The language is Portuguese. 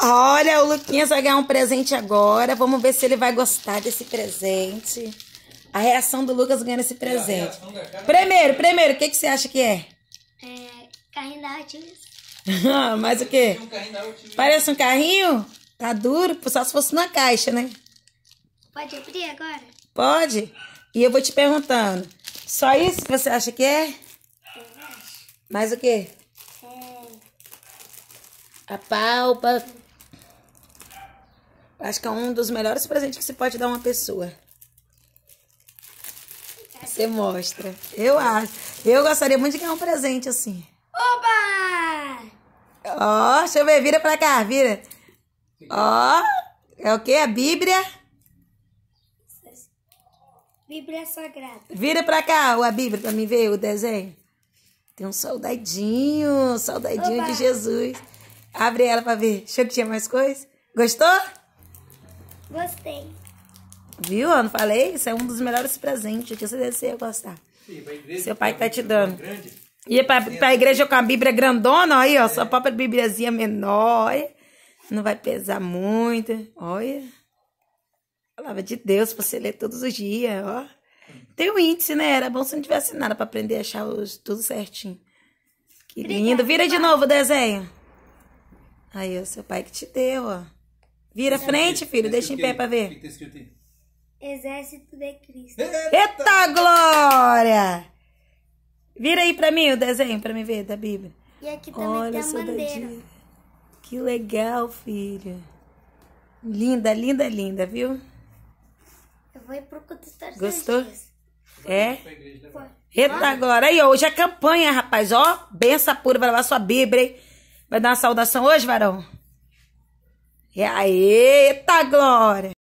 Olha, o Luquinhas vai ganhar um presente agora. Vamos ver se ele vai gostar desse presente. A reação do Lucas ganhando esse presente. primeiro, primeiro, o que, que você acha que é? É carrinho da Hot Mas o quê? Parece um carrinho? Tá duro, só se fosse na caixa, né? Pode abrir agora? Pode. E eu vou te perguntando. Só isso que você acha que é? acho. Mais o quê? É. A palpa, Acho que é um dos melhores presentes que você pode dar uma pessoa. Você mostra. Eu acho. Eu gostaria muito de ganhar um presente assim. Oba! Ó, oh, deixa eu ver. Vira pra cá, vira. Ó, oh, é o quê? A Bíblia? Bíblia Sagrada. Vira pra cá, a Bíblia, pra mim ver o desenho. Tem um soldadinho, soldadinho Oba. de Jesus. Abre ela pra ver. Deixa eu que tinha mais coisa. Gostou? Gostei. Viu? Eu não falei? Isso é um dos melhores presentes. Eu tinha certeza que ia gostar. Sim, igreja, Seu pai que tá te dando. e é pra, pra igreja com a Bíblia grandona, aí, ó. É. Sua própria Bíbliazinha menor. Não vai pesar muito. Olha. Palavra de Deus pra você ler todos os dias, ó. Tem um índice, né? Era bom se não tivesse nada pra aprender a achar os, tudo certinho. Que lindo. Vira de novo o desenho. Aí, ó, seu pai que te deu, ó. Vira frente, filho. Deixa em pé pra ver. O que tá escrito aí? Exército de Cristo. Eita, Eita glória! Vira aí pra mim o desenho, pra me ver, da Bíblia. E aqui também Olha, tem a soldadinho. bandeira. Que legal, filho. Linda, linda, linda, viu? Eu vou ir pro culto Gostou? É? Né, Eita, agora. Aí, hoje é campanha, rapaz. Ó, benção pura. Vai levar sua Bíblia, hein? Vai dar uma saudação hoje, varão? E é, aí, eita tá, glória!